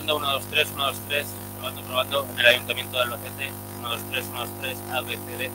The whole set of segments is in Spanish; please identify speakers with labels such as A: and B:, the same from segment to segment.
A: probando, 1, 2, 3, 1, 2, 3, probando, probando, el
B: Ayuntamiento de Albacete, 1, 2, 3, 1, 2, 3, ABCD.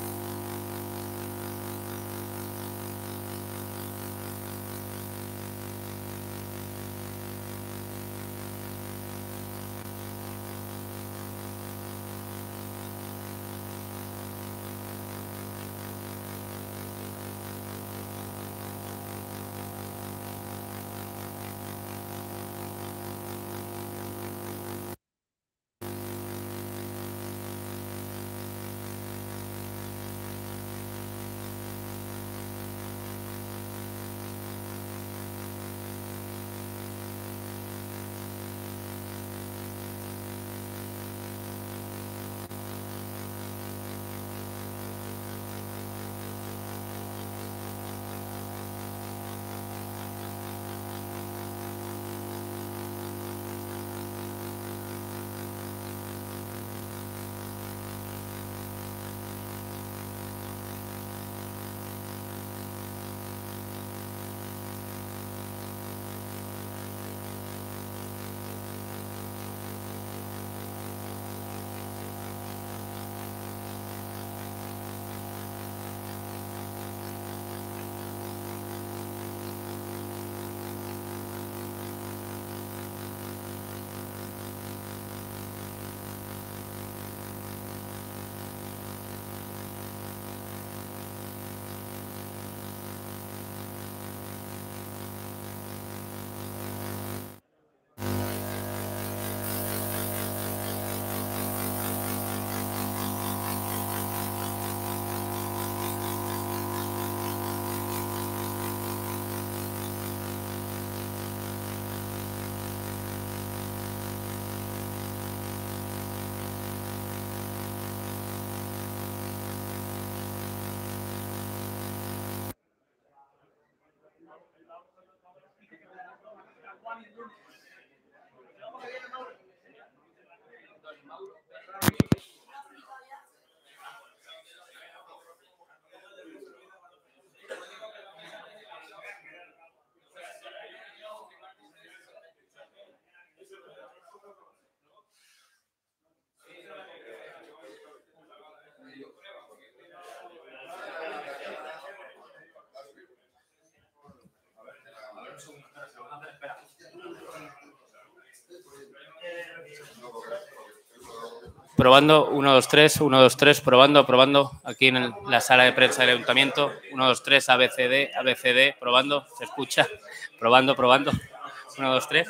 C: Probando, 1, 2, 3, 1, 2, 3, probando, probando, aquí en la sala de prensa del ayuntamiento, 1, 2, 3, ABCD, ABCD, probando, se escucha, probando, probando, 1, 2, 3.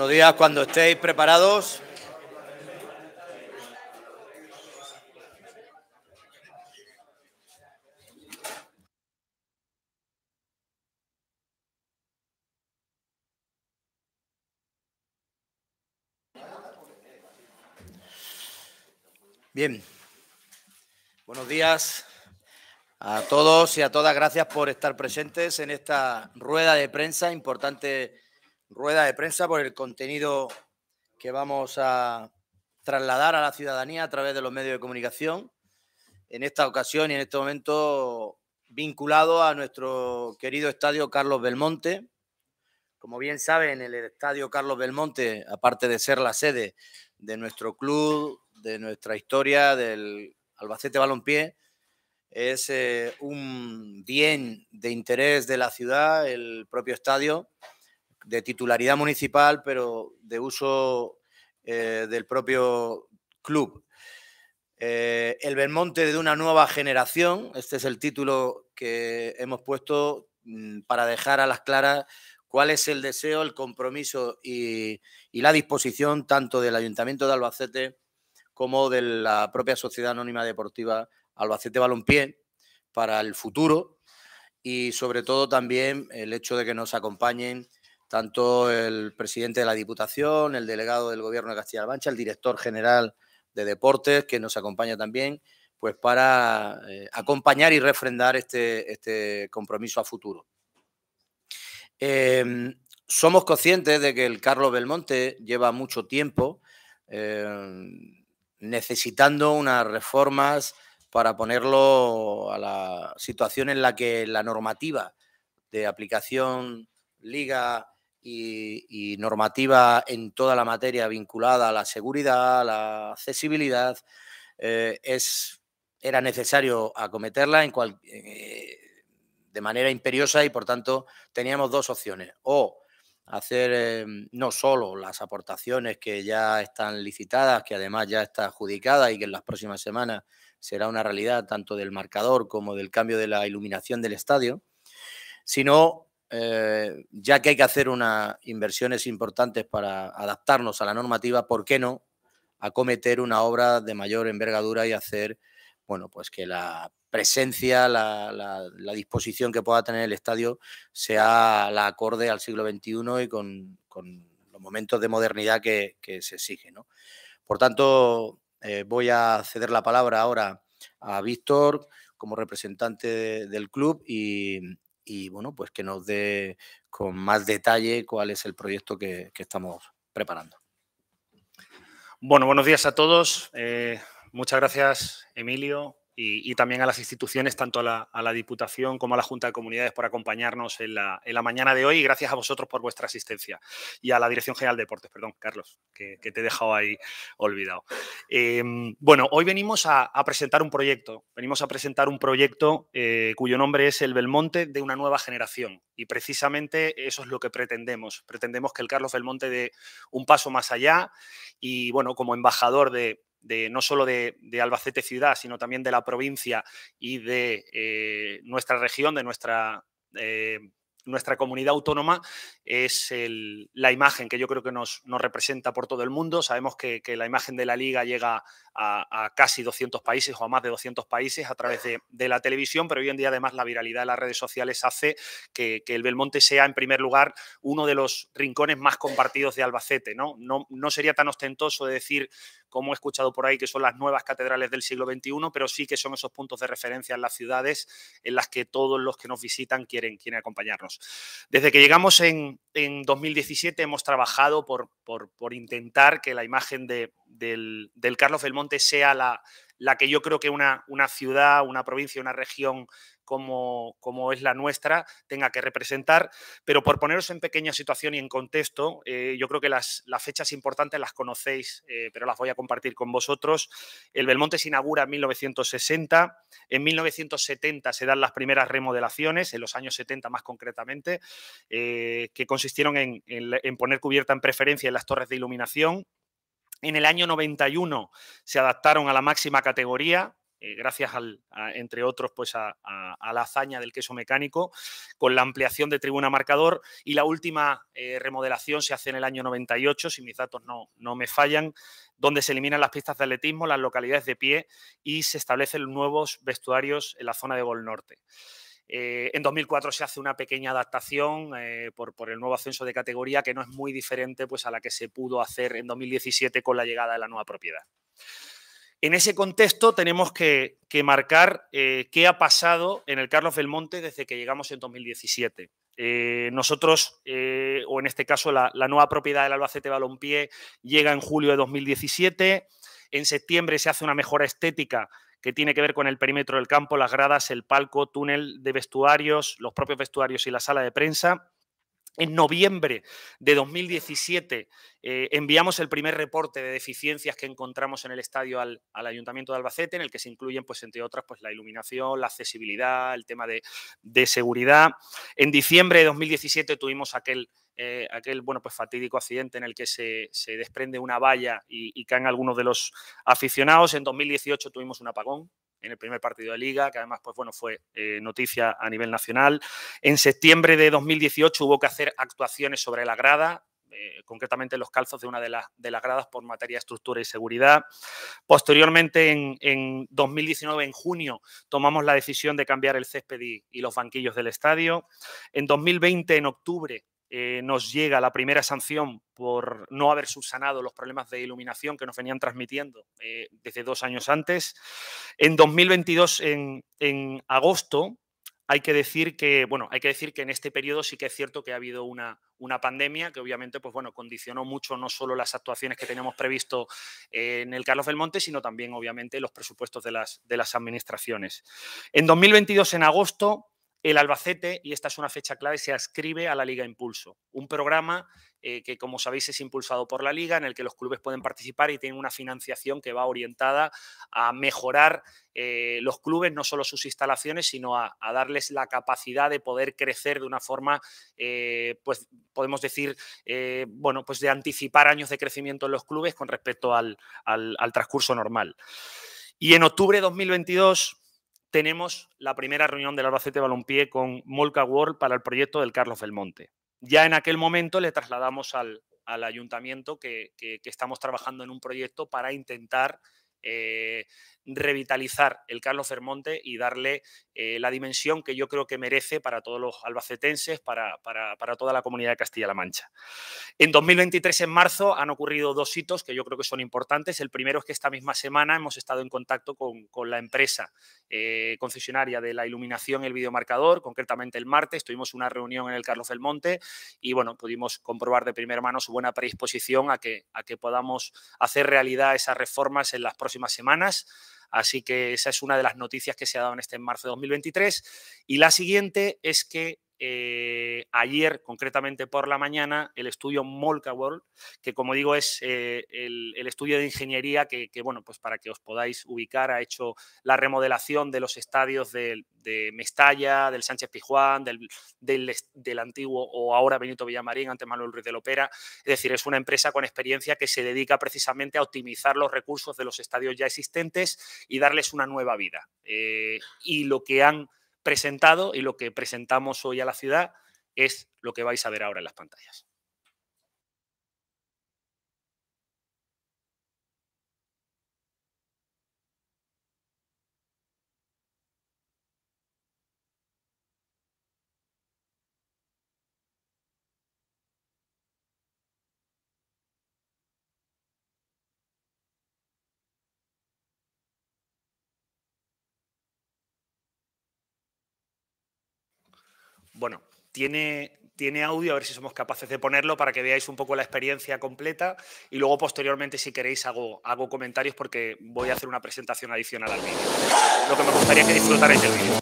B: Buenos días, cuando estéis preparados. Bien, buenos días a todos y a todas. Gracias por estar presentes en esta rueda de prensa importante rueda de prensa por el contenido que vamos a trasladar a la ciudadanía a través de los medios de comunicación, en esta ocasión y en este momento vinculado a nuestro querido estadio Carlos Belmonte. Como bien saben, el estadio Carlos Belmonte, aparte de ser la sede de nuestro club, de nuestra historia, del Albacete Balompié, es eh, un bien de interés de la ciudad, el propio estadio, de titularidad municipal, pero de uso eh, del propio club. Eh, el Belmonte de una nueva generación, este es el título que hemos puesto mm, para dejar a las claras cuál es el deseo, el compromiso y, y la disposición tanto del Ayuntamiento de Albacete como de la propia Sociedad Anónima Deportiva Albacete Balompié para el futuro y sobre todo también el hecho de que nos acompañen tanto el presidente de la Diputación, el delegado del Gobierno de Castilla-La Mancha, el director general de Deportes, que nos acompaña también, pues para eh, acompañar y refrendar este, este compromiso a futuro. Em, somos conscientes de que el Carlos Belmonte lleva mucho tiempo em, necesitando unas reformas para ponerlo a la situación en la que la normativa de aplicación liga y, normativa en toda la materia vinculada a la seguridad, a la accesibilidad, eh, es, era necesario acometerla eh, de manera imperiosa y por tanto teníamos dos opciones. O hacer eh, no solo las aportaciones que ya están licitadas, que además ya está adjudicada y que en las próximas semanas será una realidad tanto del marcador como del cambio de la iluminación del estadio, sino eh, ya que hay que hacer unas inversiones importantes para adaptarnos a la normativa, ¿por qué no acometer una obra de mayor envergadura y hacer, bueno, pues que la presencia, la, disposición que pueda tener el estadio sea la acorde al siglo XXI y con, los momentos de modernidad que, se exige, Por tanto, eh, voy a ceder la palabra ahora a Víctor como representante del club y, y bueno, pues que nos dé con más detalle cuál es el proyecto que, estamos preparando.
C: Bueno, buenos días a todos. Eh, muchas gracias, Emilio, y, también a las instituciones, tanto a la, Diputación como a la Junta de Comunidades, por acompañarnos en la, mañana de hoy y gracias a vosotros por vuestra asistencia y a la Dirección General de Deportes, perdón, Carlos, que, te he dejado ahí olvidado. Em, bueno, hoy venimos a, presentar un proyecto, venimos a presentar un proyecto eh, cuyo nombre es El Belmonte de una nueva generación y precisamente eso es lo que pretendemos, pretendemos que el Carlos Belmonte dé un paso más allá y bueno, como embajador de, de no solo de, Albacete ciudad, sino también de la provincia y de eh, nuestra región, de nuestra, eh, nuestra comunidad autónoma, es la imagen que yo creo que nos, representa por todo el mundo. Sabemos que, que la imagen de la liga llega a, casi 200 países o a más de 200 países a través de, la televisión, pero hoy en día además la viralidad de las redes sociales hace que, el Belmonte sea en primer lugar uno de los rincones más compartidos de Albacete. ¿no? No, sería tan ostentoso decir, como he escuchado por ahí, que son las nuevas catedrales del siglo XXI, pero sí que son esos puntos de referencia en las ciudades en las que todos los que nos visitan quieren, quieren acompañarnos. Desde que llegamos en, 2017 hemos trabajado por, por, intentar que la imagen de, del, del Carlos Belmonte sea la, que yo creo que una, ciudad, una provincia, una región como, como, es la nuestra tenga que representar. Pero por poneros en pequeña situación y en contexto, eh, yo creo que las, fechas importantes las conocéis, eh, pero las voy a compartir con vosotros. El Belmonte se inaugura en 1960, en 1970 se dan las primeras remodelaciones, en los años 70 más concretamente, eh, que consistieron en, en poner cubierta en preferencia en las torres de iluminación, en el año 91 se adaptaron a la máxima categoría, eh, gracias entre otros, pues a, la hazaña del queso mecánico, con la ampliación de tribuna marcador y la última eh, remodelación se hace en el año 98, si mis datos no, no me fallan, donde se eliminan las pistas de atletismo, las localidades de pie y se establecen nuevos vestuarios en la zona de Gol Norte. Eh, en 2004 se hace una pequeña adaptación eh, por, el nuevo ascenso de categoría que no es muy diferente pues, a la que se pudo hacer en 2017 con la llegada de la nueva propiedad. En ese contexto tenemos que, marcar eh, qué ha pasado en el Carlos Belmonte desde que llegamos en 2017. nosotros, o en este caso la, nueva propiedad del Albacete Balompié, llega en julio de 2017. En septiembre se hace una mejora estética que tiene que ver con el perímetro del campo, las gradas, el palco, túnel de vestuarios, los propios vestuarios y la sala de prensa. En noviembre de 2017 eh, enviamos el primer reporte de deficiencias que encontramos en el estadio al, Ayuntamiento de Albacete, en el que se incluyen, pues, entre otras, pues, la iluminación, la accesibilidad, el tema de, seguridad. En diciembre de 2017 tuvimos aquel, eh, aquel bueno, pues, fatídico accidente en el que se, desprende una valla y caen algunos de los aficionados. En 2018 tuvimos un apagón en el primer partido de liga, que además pues, bueno, fue eh, noticia a nivel nacional. En septiembre de 2018 hubo que hacer actuaciones sobre la grada, eh, concretamente los calzos de una de, las, de las gradas por materia de estructura y seguridad. Posteriormente, en, 2019, en junio, tomamos la decisión de cambiar el césped y los banquillos del estadio. En 2020, en octubre, eh, nos llega la primera sanción por no haber subsanado los problemas de iluminación que nos venían transmitiendo eh, desde dos años antes. En 2022, en, agosto, hay que decir que, bueno, hay que decir que en este periodo sí que es cierto que ha habido una, una pandemia que obviamente, pues bueno, condicionó mucho no solo las actuaciones que teníamos previsto eh, en el Carlos del Monte sino también, obviamente, los presupuestos de las, de las administraciones. En 2022, en agosto, el Albacete, y esta es una fecha clave, se ascribe a la Liga Impulso, un programa eh, que, como sabéis, es impulsado por la Liga, en el que los clubes pueden participar y tienen una financiación que va orientada a mejorar eh, los clubes, no solo sus instalaciones, sino a, darles la capacidad de poder crecer de una forma, eh, pues podemos decir, bueno, pues de anticipar años de crecimiento en los clubes con respecto al, al transcurso normal. Y en octubre de 2022 tenemos la primera reunión del Albacete Balompié con Molca World para el proyecto del Carlos Belmonte. Ya en aquel momento le trasladamos al, ayuntamiento que, estamos trabajando en un proyecto para intentar eh, revitalizar el Carlos Fermonte y darle eh, la dimensión que yo creo que merece para todos los albacetenses, para, para, toda la comunidad de Castilla-La Mancha. En 2023, en marzo, han ocurrido dos hitos que yo creo que son importantes. El primero es que esta misma semana hemos estado en contacto con, la empresa eh, concesionaria de la iluminación, y el videomarcador, concretamente el martes. Tuvimos una reunión en el Carlos Fermonte y, bueno, pudimos comprobar de primera mano su buena predisposición a que, a que podamos hacer realidad esas reformas en las próximas semanas. Así que esa es una de las noticias que se ha dado en este marzo de 2023. Y la siguiente es que eh, ayer, concretamente por la mañana, el estudio Molca World, que como digo es eh, el, estudio de ingeniería que, bueno, pues para que os podáis ubicar, ha hecho la remodelación de los estadios de, Mestalla, del Sánchez Pijuán, del, del, antiguo o ahora Benito Villamarín, ante Manuel Ruiz de Lopera. Es decir, es una empresa con experiencia que se dedica precisamente a optimizar los recursos de los estadios ya existentes y darles una nueva vida. Eh, y lo que han presentado y lo que presentamos hoy a la ciudad es lo que vais a ver ahora en las pantallas. Bueno, tiene, tiene audio, a ver si somos capaces de ponerlo para que veáis un poco la experiencia completa y luego posteriormente si queréis hago, hago comentarios porque voy a hacer una presentación adicional al vídeo. Lo que me gustaría que disfrutarais del vídeo.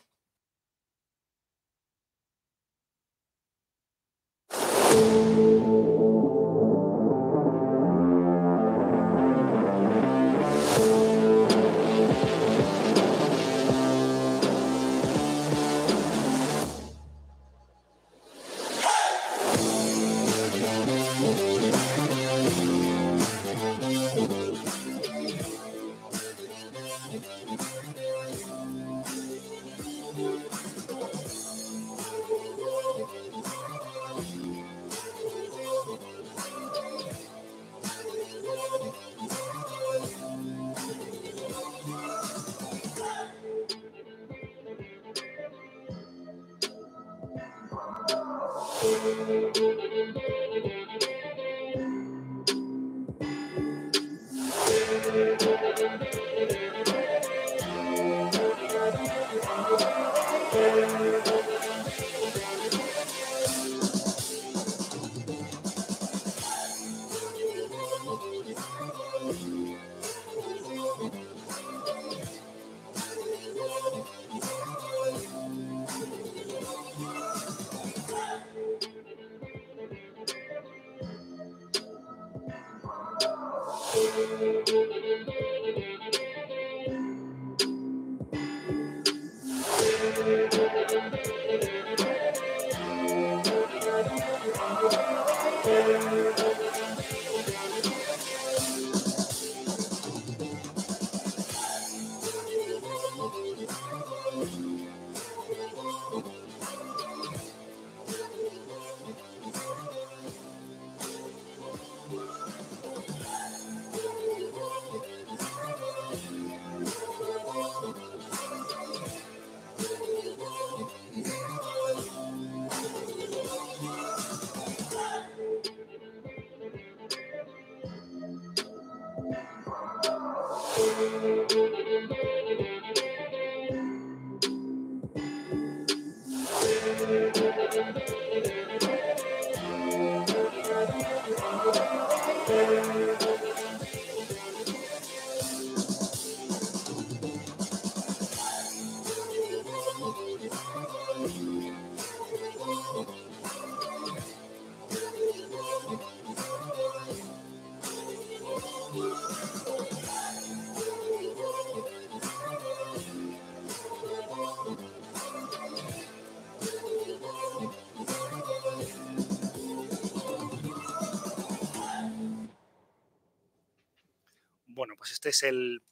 C: Este es el,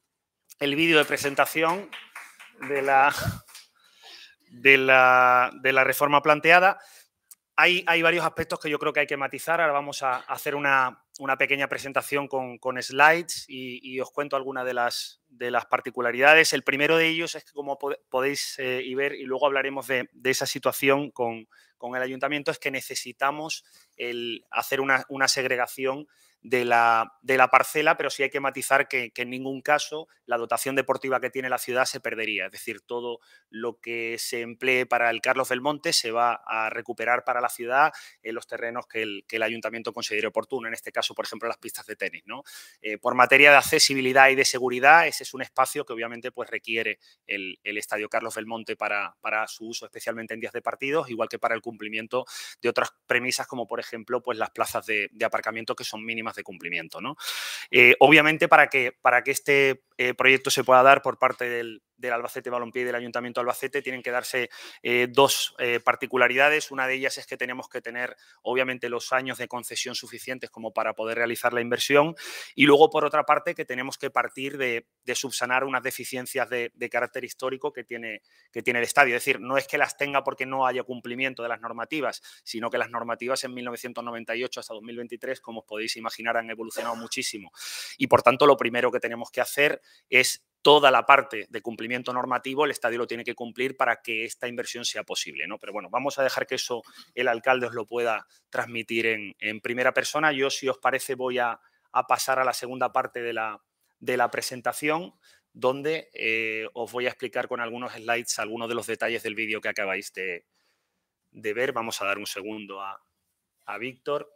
C: vídeo de presentación de la, de la, reforma planteada. Hay, hay, varios aspectos que yo creo que hay que matizar. Ahora vamos a hacer una, pequeña presentación con, slides y, os cuento algunas de las, de las particularidades. El primero de ellos es que, como podéis eh, ver, y luego hablaremos de, esa situación con, el ayuntamiento, es que necesitamos hacer una, una segregación de la, de la parcela, pero sí hay que matizar que, en ningún caso la dotación deportiva que tiene la ciudad se perdería. Es decir, todo lo que se emplee para el Carlos del Monte se va a recuperar para la ciudad en los terrenos que el, ayuntamiento considere oportuno, en este caso, por ejemplo, las pistas de tenis. ¿no? Eh, por materia de accesibilidad y de seguridad, ese es un espacio que obviamente pues, requiere el, Estadio Carlos del Monte para, para su uso, especialmente en días de partidos, igual que para el cumplimiento de otras premisas, como por ejemplo pues, las plazas de, de aparcamiento que son mínimas de cumplimiento. ¿no? Eh, obviamente, para que, para que este eh, proyecto se pueda dar por parte del, del Albacete Balompié y del Ayuntamiento de Albacete tienen que darse eh, dos eh, particularidades. Una de ellas es que tenemos que tener, obviamente, los años de concesión suficientes como para poder realizar la inversión. Y luego, por otra parte, que tenemos que partir de, subsanar unas deficiencias de, carácter histórico que tiene, que tiene el estadio. Es decir, no es que las tenga porque no haya cumplimiento de las normativas, sino que las normativas en 1998 hasta 2023, como os podéis imaginar, han evolucionado muchísimo. Y, por tanto, lo primero que tenemos que hacer es toda la parte de cumplimiento normativo, el estadio lo tiene que cumplir para que esta inversión sea posible. ¿no? Pero bueno, vamos a dejar que eso el alcalde os lo pueda transmitir en, primera persona. Yo, si os parece, voy a, pasar a la segunda parte de la, presentación, donde eh, os voy a explicar con algunos slides algunos de los detalles del vídeo que acabáis de, ver. Vamos a dar un segundo a, Víctor.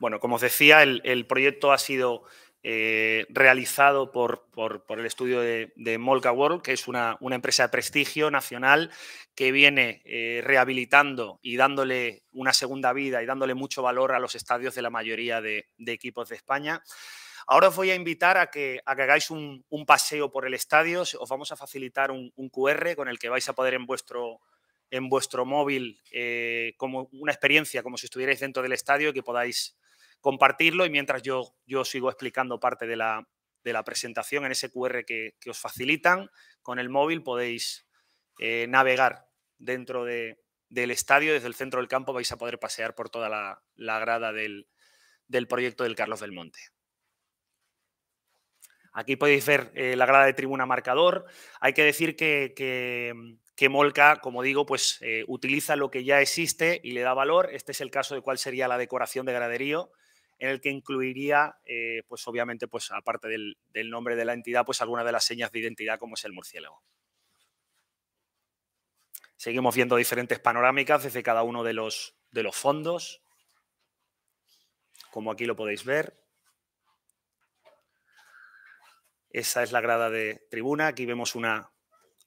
C: Bueno, como os decía, el proyecto ha sido eh, realizado por, el estudio de, de, Molca World, que es una, empresa de prestigio nacional que viene eh, rehabilitando y dándole una segunda vida y dándole mucho valor a los estadios de la mayoría de, equipos de España. Ahora os voy a invitar a que, hagáis un, paseo por el estadio. Os vamos a facilitar un, QR con el que vais a poder en vuestro, en vuestro móvil eh, como una experiencia, como si estuvierais dentro del estadio y que podáis compartirlo y mientras yo, yo sigo explicando parte de la, presentación en ese QR que, os facilitan, con el móvil podéis eh, navegar dentro del estadio, desde el centro del campo vais a poder pasear por toda la, grada del, proyecto del Carlos del Monte. Aquí podéis ver eh, la grada de tribuna marcador. Hay que decir que, que, Molca, como digo, pues eh, utiliza lo que ya existe y le da valor. Este es el caso de cuál sería la decoración de graderío en el que incluiría, eh, pues obviamente, pues aparte del, nombre de la entidad, pues alguna de las señas de identidad como es el murciélago. Seguimos viendo diferentes panorámicas desde cada uno de los, de los fondos, como aquí lo podéis ver. Esa es la grada de tribuna. Aquí vemos una,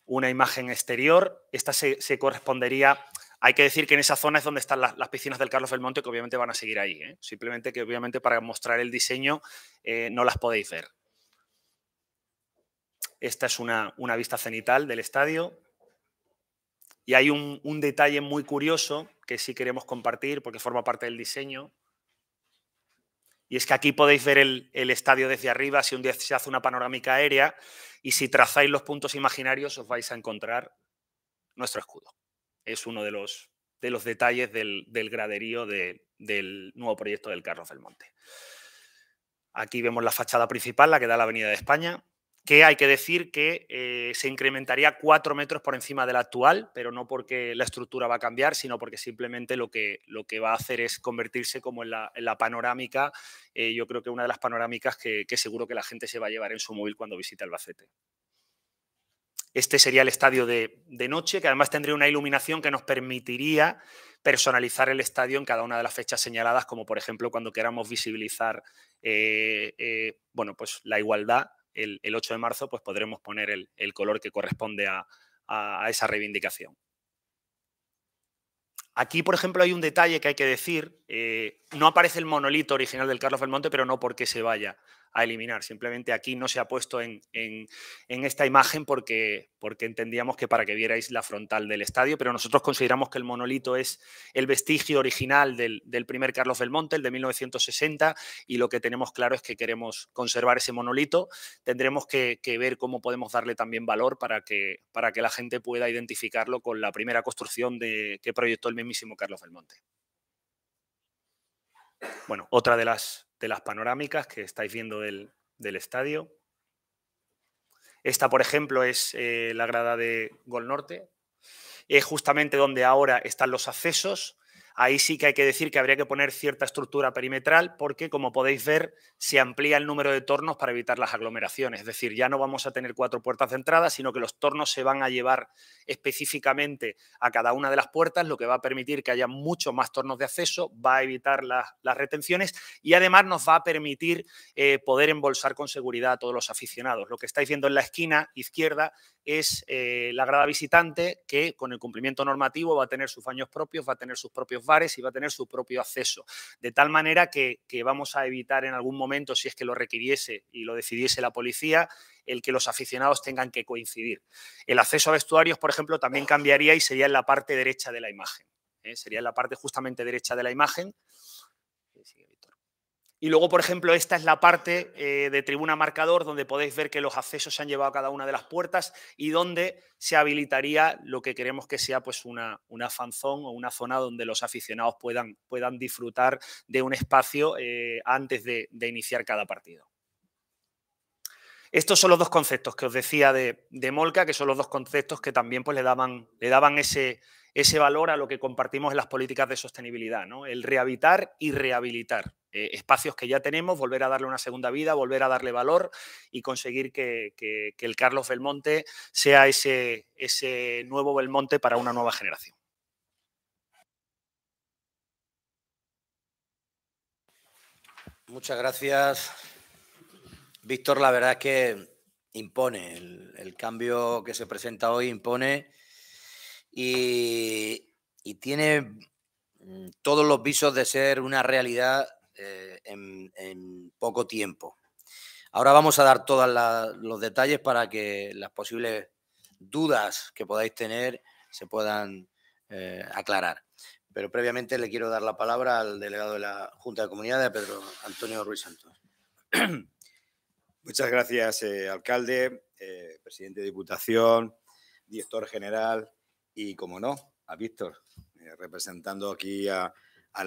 C: una imagen exterior. Esta se, se correspondería hay que decir que en esa zona es donde están las, piscinas del Carlos Monte que obviamente van a seguir ahí. ¿eh? Simplemente que obviamente para mostrar el diseño eh, no las podéis ver. Esta es una, vista cenital del estadio. Y hay un, detalle muy curioso que sí queremos compartir porque forma parte del diseño. Y es que aquí podéis ver el, estadio desde arriba, si un día se hace una panorámica aérea y si trazáis los puntos imaginarios os vais a encontrar nuestro escudo es uno de los, de los detalles del, graderío del nuevo proyecto del Carlos del Monte. Aquí vemos la fachada principal, la que da la Avenida de España, que hay que decir que eh, se incrementaría cuatro metros por encima de la actual, pero no porque la estructura va a cambiar, sino porque simplemente lo que, lo que va a hacer es convertirse como en la, panorámica, eh, yo creo que una de las panorámicas que, seguro que la gente se va a llevar en su móvil cuando visita Albacete. Este sería el estadio de, noche, que además tendría una iluminación que nos permitiría personalizar el estadio en cada una de las fechas señaladas, como por ejemplo cuando queramos visibilizar eh, eh, bueno, pues la igualdad, el, 8 de marzo, pues podremos poner el, color que corresponde a, esa reivindicación. Aquí, por ejemplo, hay un detalle que hay que decir. Eh, no aparece el monolito original del Carlos Belmonte, pero no porque se vaya a eliminar. Simplemente aquí no se ha puesto en, esta imagen porque, porque entendíamos que para que vierais la frontal del estadio, pero nosotros consideramos que el monolito es el vestigio original del, primer Carlos Belmonte, el de 1960, y lo que tenemos claro es que queremos conservar ese monolito. Tendremos que, ver cómo podemos darle también valor para que, para que la gente pueda identificarlo con la primera construcción de, que proyectó el mismísimo Carlos Belmonte. Bueno, otra de las de las panorámicas que estáis viendo del, estadio. Esta, por ejemplo, es eh, la grada de Gol Norte, es justamente donde ahora están los accesos Ahí sí que hay que decir que habría que poner cierta estructura perimetral porque, como podéis ver, se amplía el número de tornos para evitar las aglomeraciones. Es decir, ya no vamos a tener cuatro puertas de entrada, sino que los tornos se van a llevar específicamente a cada una de las puertas, lo que va a permitir que haya muchos más tornos de acceso, va a evitar las, retenciones y además nos va a permitir eh, poder embolsar con seguridad a todos los aficionados. Lo que estáis viendo en la esquina izquierda es eh, la grada visitante que con el cumplimiento normativo va a tener sus baños propios, va a tener sus propios bares y va a tener su propio acceso. De tal manera que, vamos a evitar en algún momento, si es que lo requiriese y lo decidiese la policía, el que los aficionados tengan que coincidir. El acceso a vestuarios, por ejemplo, también cambiaría y sería en la parte derecha de la imagen. ¿eh? Sería en la parte justamente derecha de la imagen y luego, por ejemplo, esta es la parte eh, de tribuna marcador donde podéis ver que los accesos se han llevado a cada una de las puertas y donde se habilitaría lo que queremos que sea pues una, una fanzón o una zona donde los aficionados puedan, puedan disfrutar de un espacio eh, antes de, iniciar cada partido. Estos son los dos conceptos que os decía de, de Molca, que son los dos conceptos que también pues, le, daban, le daban ese, ese valor a lo que compartimos en las políticas de sostenibilidad, ¿no? el rehabilitar y rehabilitar eh, espacios que ya tenemos, volver a darle una segunda vida, volver a darle valor y conseguir que, el Carlos Belmonte sea ese, ese nuevo Belmonte para una nueva generación.
B: Muchas gracias, Víctor. La verdad es que impone el cambio que se presenta hoy, impone y, tiene mm, todos los visos de ser una realidad eh, en, poco tiempo. Ahora vamos a dar todos los detalles para que las posibles dudas que podáis tener se puedan eh, aclarar. Pero previamente le quiero dar la palabra al delegado de la Junta de Comunidades, Pedro Antonio Ruiz Santos.
D: Muchas gracias, eh, alcalde, presidente de Diputación, director general, y, como no, a Víctor, eh, representando aquí al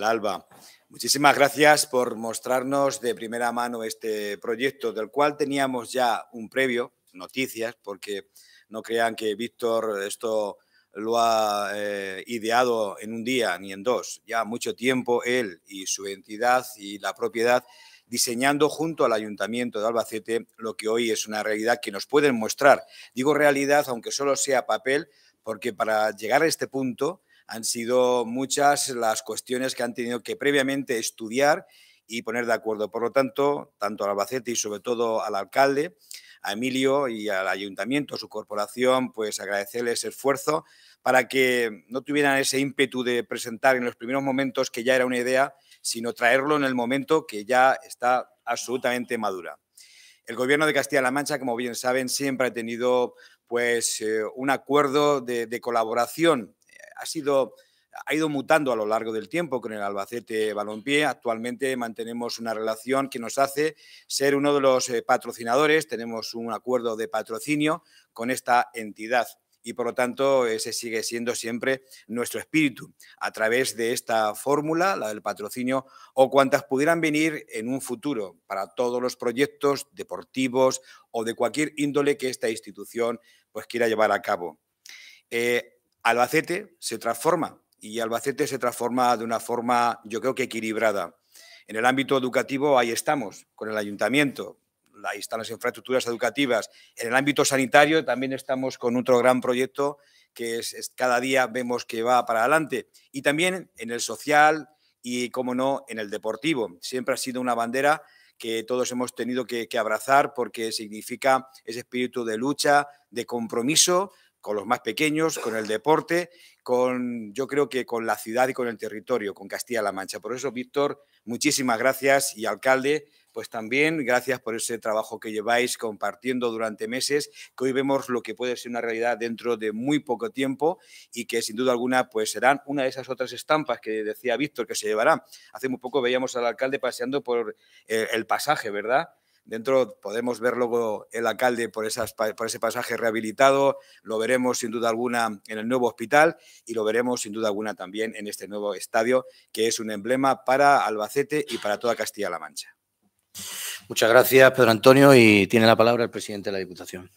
D: ALBA. Muchísimas gracias por mostrarnos de primera mano este proyecto, del cual teníamos ya un previo, noticias, porque no crean que Víctor esto lo ha eh, ideado en un día ni en dos. Ya mucho tiempo él y su entidad y la propiedad diseñando junto al Ayuntamiento de Albacete lo que hoy es una realidad que nos pueden mostrar. Digo realidad, aunque solo sea papel, porque para llegar a este punto han sido muchas las cuestiones que han tenido que previamente estudiar y poner de acuerdo. Por lo tanto, tanto al Albacete y sobre todo al alcalde, a Emilio y al ayuntamiento, a su corporación, pues agradecerles el esfuerzo para que no tuvieran ese ímpetu de presentar en los primeros momentos que ya era una idea, sino traerlo en el momento que ya está absolutamente madura. El gobierno de Castilla-La Mancha, como bien saben, siempre ha tenido pues eh, un acuerdo de, de colaboración. Eh, ha sido ha ido mutando a lo largo del tiempo con el Albacete Balompié. Actualmente mantenemos una relación que nos hace ser uno de los eh, patrocinadores. Tenemos un acuerdo de patrocinio con esta entidad y por lo tanto ese sigue siendo siempre nuestro espíritu a través de esta fórmula, la del patrocinio, o cuantas pudieran venir en un futuro para todos los proyectos deportivos o de cualquier índole que esta institución pues quiera llevar a cabo. Eh, Albacete se transforma y Albacete se transforma de una forma yo creo que equilibrada. En el ámbito educativo ahí estamos, con el ayuntamiento, ahí están las infraestructuras educativas. En el ámbito sanitario también estamos con otro gran proyecto que cada día vemos que va para adelante. Y también en el social y, como no, en el deportivo. Siempre ha sido una bandera que todos hemos tenido que, que abrazar porque significa ese espíritu de lucha, de compromiso con los más pequeños, con el deporte, con yo creo que con la ciudad y con el territorio, con Castilla-La Mancha. Por eso, Víctor, muchísimas gracias y alcalde pues también gracias por ese trabajo que lleváis compartiendo durante meses, que hoy vemos lo que puede ser una realidad dentro de muy poco tiempo y que sin duda alguna pues serán una de esas otras estampas que decía Víctor que se llevará. Hace muy poco veíamos al alcalde paseando por eh, el pasaje, ¿verdad? Dentro podemos ver luego el alcalde por, por ese pasaje rehabilitado, lo veremos sin duda alguna en el nuevo hospital y lo veremos sin duda alguna también en este nuevo estadio que es un emblema para Albacete y para toda Castilla-La Mancha.
B: Muchas gracias, Pedro Antonio, y tiene la palabra el presidente de la Diputación.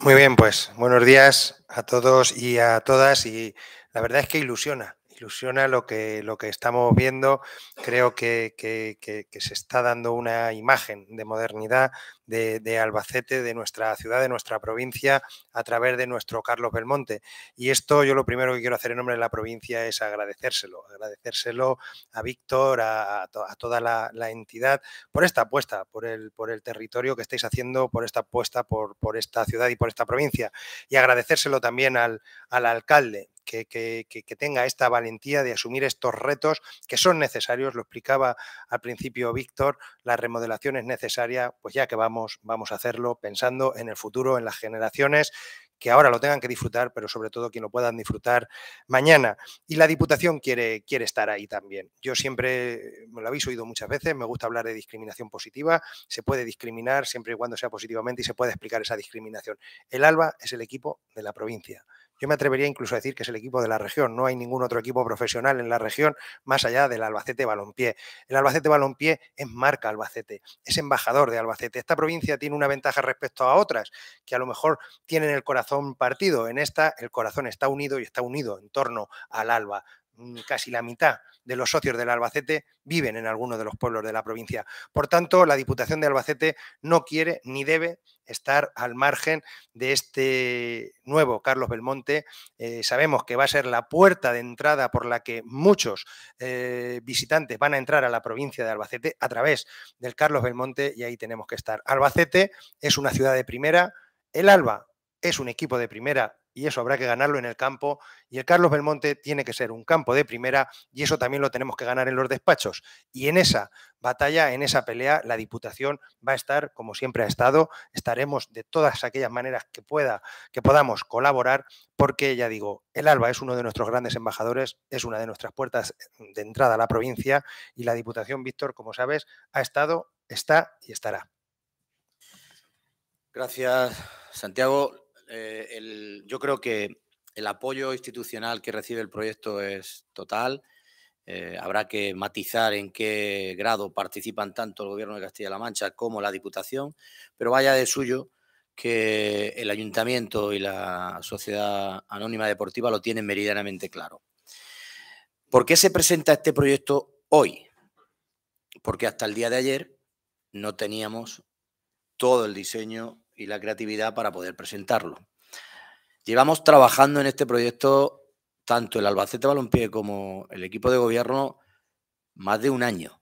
E: Muy bien, pues buenos días a todos y a todas. Y la verdad es que ilusiona, ilusiona lo que, lo que estamos viendo. Creo que, que se está dando una imagen de modernidad, de, Albacete, de nuestra ciudad, de nuestra provincia, a través de nuestro Carlos Belmonte. Y esto yo lo primero que quiero hacer en nombre de la provincia es agradecérselo, agradecérselo a Víctor, a, toda la, entidad, por esta apuesta, por el, por el territorio que estáis haciendo, por esta apuesta por, por esta ciudad y por esta provincia. Y agradecérselo también al, al alcalde, que, que, tenga esta valentía de asumir estos retos que son necesarios. Lo explicaba al principio Víctor, la remodelación es necesaria, pues ya que vamos vamos, a hacerlo pensando en el futuro, en las generaciones que ahora lo tengan que disfrutar, pero sobre todo que lo puedan disfrutar mañana. Y la Diputación quiere, quiere estar ahí también. Yo siempre, me lo habéis oído muchas veces, me gusta hablar de discriminación positiva. Se puede discriminar siempre y cuando sea positivamente y se puede explicar esa discriminación. El ALBA es el equipo de la provincia. Yo me atrevería incluso a decir que es el equipo de la región. No hay ningún otro equipo profesional en la región más allá del Albacete Balompié. El Albacete Balompié es marca Albacete, es embajador de Albacete. Esta provincia tiene una ventaja respecto a otras que a lo mejor tienen el corazón partido. En esta el corazón está unido y está unido en torno al Alba. Mm, casi la mitad de los socios del Albacete viven en alguno de los pueblos de la provincia. Por tanto, la Diputación de Albacete no quiere ni debe estar al margen de este nuevo Carlos Belmonte. Eh, sabemos que va a ser la puerta de entrada por la que muchos eh, visitantes van a entrar a la provincia de Albacete a través del Carlos Belmonte y ahí tenemos que estar. Albacete es una ciudad de primera, el Alba es un equipo de primera y eso habrá que ganarlo en el campo. Y el Carlos Belmonte tiene que ser un campo de primera y eso también lo tenemos que ganar en los despachos. Y en esa batalla, en esa pelea, la Diputación va a estar como siempre ha estado. Estaremos de todas aquellas maneras que pueda, que podamos colaborar, porque ya digo, el Alba es uno de nuestros grandes embajadores, es una de nuestras puertas de entrada a la provincia y la Diputación, Víctor, como sabes, ha estado, está y estará.
B: Gracias, Santiago. Eh, yo creo que el apoyo institucional que recibe el proyecto es total. Eh, habrá que matizar en qué grado participan tanto el Gobierno de Castilla-La Mancha como la Diputación, pero vaya de suyo que el Ayuntamiento y la Sociedad Anónima Deportiva lo tienen meridianamente claro. ¿Por qué se presenta este proyecto hoy? Porque hasta el día de ayer no teníamos todo el diseño y la creatividad para poder presentarlo. Llevamos trabajando en este proyecto tanto el Albacete Balompié como el equipo de gobierno más de un año.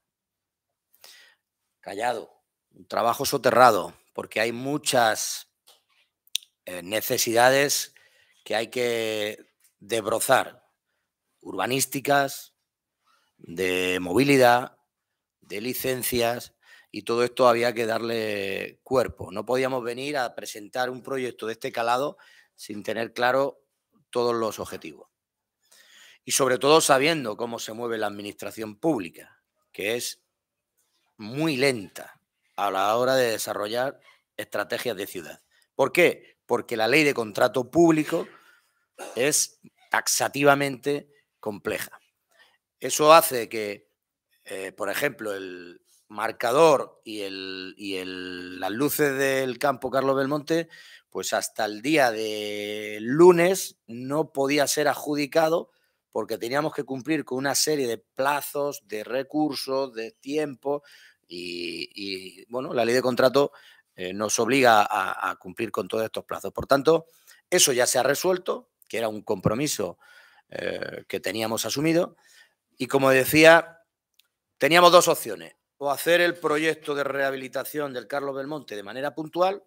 B: Callado, un trabajo soterrado, porque hay muchas eh, necesidades que hay que desbrozar, urbanísticas, de movilidad, de licencias, y todo esto había que darle cuerpo. No podíamos venir a presentar un proyecto de este calado sin tener claro todos los objetivos. Y sobre todo sabiendo cómo se mueve la administración pública, que es muy lenta a la hora de desarrollar estrategias de ciudad. ¿Por qué? Porque la ley de contrato público es taxativamente compleja. Eso hace que, eh, por ejemplo, el, marcador y, el, y las luces del campo Carlos Belmonte, pues hasta el día de lunes no podía ser adjudicado porque teníamos que cumplir con una serie de plazos, de recursos, de tiempo y, bueno, la ley de contrato eh, nos obliga a, cumplir con todos estos plazos. Por tanto, eso ya se ha resuelto, que era un compromiso eh, que teníamos asumido y como decía, teníamos dos opciones o hacer el proyecto de rehabilitación del Carlos Belmonte de manera puntual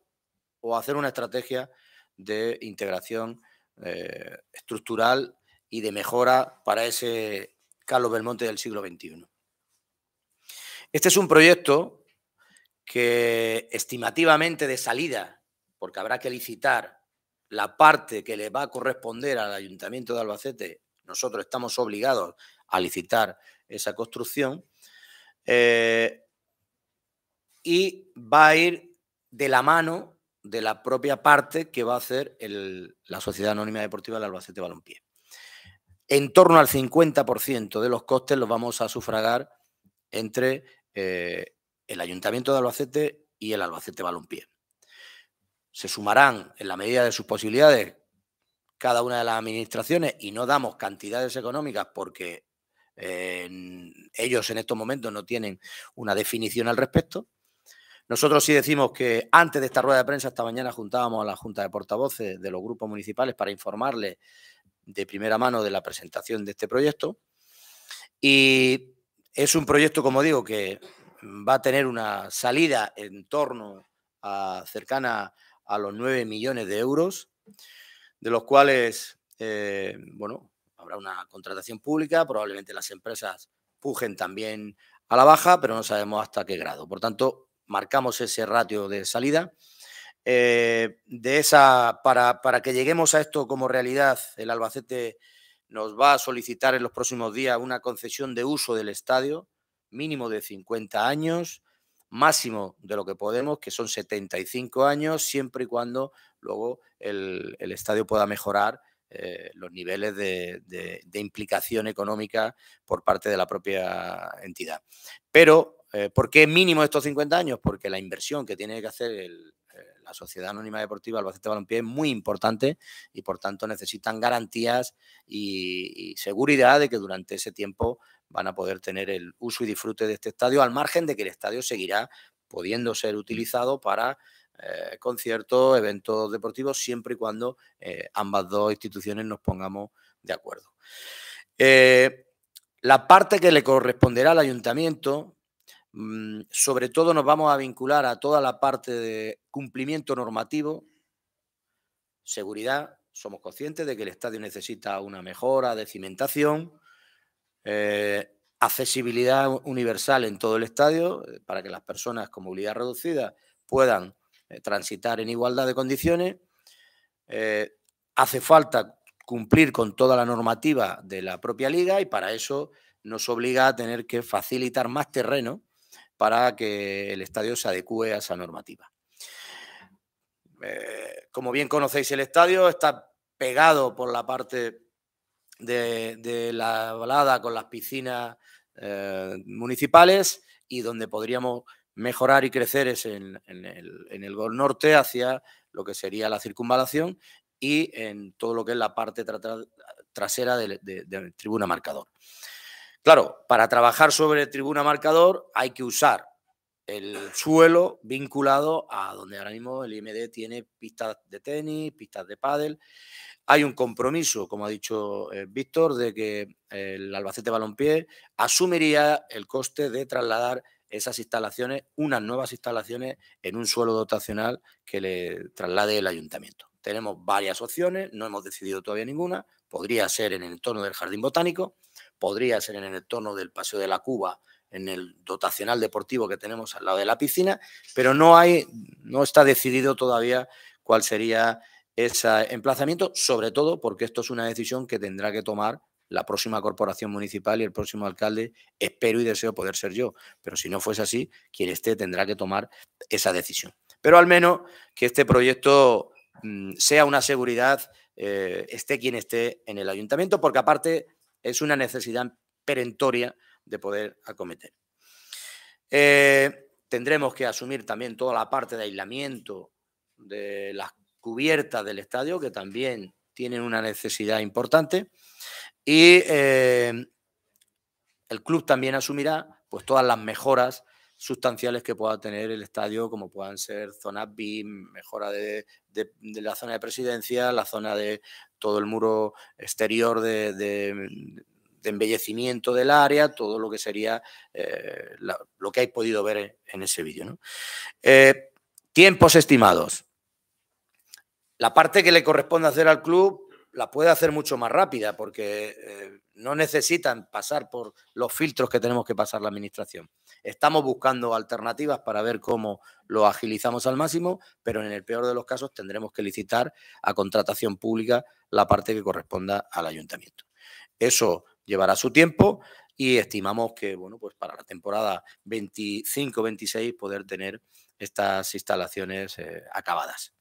B: o hacer una estrategia de integración eh, estructural y de mejora para ese Carlos Belmonte del siglo XXI. Este es un proyecto que estimativamente de salida, porque habrá que licitar la parte que le va a corresponder al Ayuntamiento de Albacete, nosotros estamos obligados a licitar esa construcción, eh, y va a ir de la mano de la propia parte que va a hacer la Sociedad Anónima Deportiva del Albacete Balompié. En torno al 50% de los costes los vamos a sufragar entre eh, el Ayuntamiento de Albacete y el Albacete Balompié. Se sumarán, en la medida de sus posibilidades, cada una de las administraciones y no damos cantidades económicas porque ellos en estos momentos no tienen una definición al respecto. Nosotros sí decimos que antes de esta rueda de prensa, esta mañana juntábamos a la Junta de Portavoces de los grupos municipales para informarles de primera mano de la presentación de este proyecto. Y es un proyecto, como digo, que va a tener una salida en torno a cercana a los 9 millones de euros, de los cuales, eh, bueno, habrá una contratación pública, probablemente las empresas pujen también a la baja, pero no sabemos hasta qué grado. Por tanto, marcamos ese ratio de salida. Eh, de esa, para, que lleguemos a esto como realidad, el Albacete nos va a solicitar en los próximos días una concesión de uso del estadio, mínimo de 50 años, máximo de lo que podemos, que son 75 años, siempre y cuando luego el estadio pueda mejorar eh, los niveles de, implicación económica por parte de la propia entidad. Pero, eh, ¿por qué mínimo estos 50 años? Porque la inversión que tiene que hacer eh, la Sociedad Anónima Deportiva Albacete Balompié es muy importante y por tanto necesitan garantías y, seguridad de que durante ese tiempo van a poder tener el uso y disfrute de este estadio al margen de que el estadio seguirá pudiendo ser mm. utilizado para eh, conciertos, eventos deportivos, siempre y cuando eh, ambas dos instituciones nos pongamos de acuerdo. Eh, la parte que le corresponderá al ayuntamiento, mm, sobre todo nos vamos a vincular a toda la parte de cumplimiento normativo, seguridad, somos conscientes de que el estadio necesita una mejora de cimentación, accesibilidad universal en todo el estadio para que las personas con movilidad reducida puedan eh, transitar en igualdad de condiciones. Eh, hace falta cumplir con toda la normativa de la propia liga y para eso nos obliga a tener que facilitar más terreno para que el estadio se adecue a esa normativa. Eh, como bien conocéis, el estadio está pegado por la parte de, la balada con las piscinas municipales y donde podríamos mejorar y crecer es en, el, gol norte hacia lo que sería la circunvalación y en todo lo que es la parte trasera de, tribuna marcador. Claro, para trabajar sobre tribuna marcador hay que usar el suelo vinculado a donde ahora mismo el IMD tiene pistas de tenis, pistas de pádel. Hay un compromiso, como ha dicho eh, Víctor, de que el Albacete Balompié asumiría el coste de trasladar esas instalaciones, unas nuevas instalaciones en un suelo dotacional que le traslade el ayuntamiento. Tenemos varias opciones, no hemos decidido todavía ninguna. Podría ser en el entorno del jardín botánico, podría ser en el entorno del Paseo de la Cuba, en el dotacional deportivo que tenemos al lado de la piscina, pero no hay, no está decidido todavía cuál sería ese emplazamiento, sobre todo porque esto es una decisión que tendrá que tomar la próxima corporación municipal y el próximo alcalde, espero y deseo poder ser yo. Pero si no fuese así, quien esté tendrá que tomar esa decisión. Pero al menos que este proyecto mm, sea una seguridad, eh, esté quien esté en el ayuntamiento, porque aparte es una necesidad perentoria de poder acometer. Eh, tendremos que asumir también toda la parte de aislamiento de las cubiertas del estadio, que también tienen una necesidad importante. Y eh, el club también asumirá pues, todas las mejoras sustanciales que pueda tener el estadio, como puedan ser zonas BIM, mejora de, la zona de presidencia, la zona de todo el muro exterior de, embellecimiento del área, todo lo que sería eh, lo que hay podido ver en, ese vídeo. Eh, tiempos estimados. La parte que le corresponde hacer al club la puede hacer mucho más rápida porque eh, no necesitan pasar por los filtros que tenemos que pasar la administración. Estamos buscando alternativas para ver cómo lo agilizamos al máximo, pero en el peor de los casos tendremos que licitar a contratación pública la parte que corresponda al ayuntamiento. Eso llevará su tiempo y estimamos que, bueno, pues para la temporada 25-26 poder tener estas instalaciones eh, acabadas.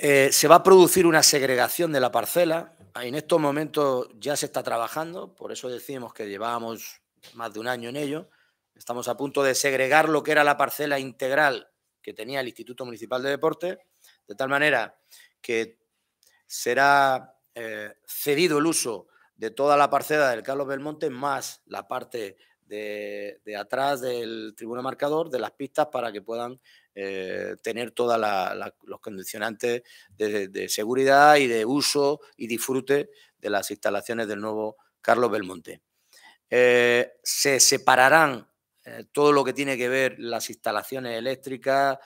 B: Eh, se va a producir una segregación de la parcela. En estos momentos ya se está trabajando, por eso decimos que llevábamos más de un año en ello. Estamos a punto de segregar lo que era la parcela integral que tenía el Instituto Municipal de Deporte, de tal manera que será eh, cedido el uso de toda la parcela del Carlos Belmonte más la parte de, atrás del tribuno marcador, de las pistas para que puedan eh, tener todos los condicionantes de, seguridad y de uso y disfrute de las instalaciones del nuevo Carlos Belmonte. Eh, se separarán eh, todo lo que tiene que ver las instalaciones eléctricas,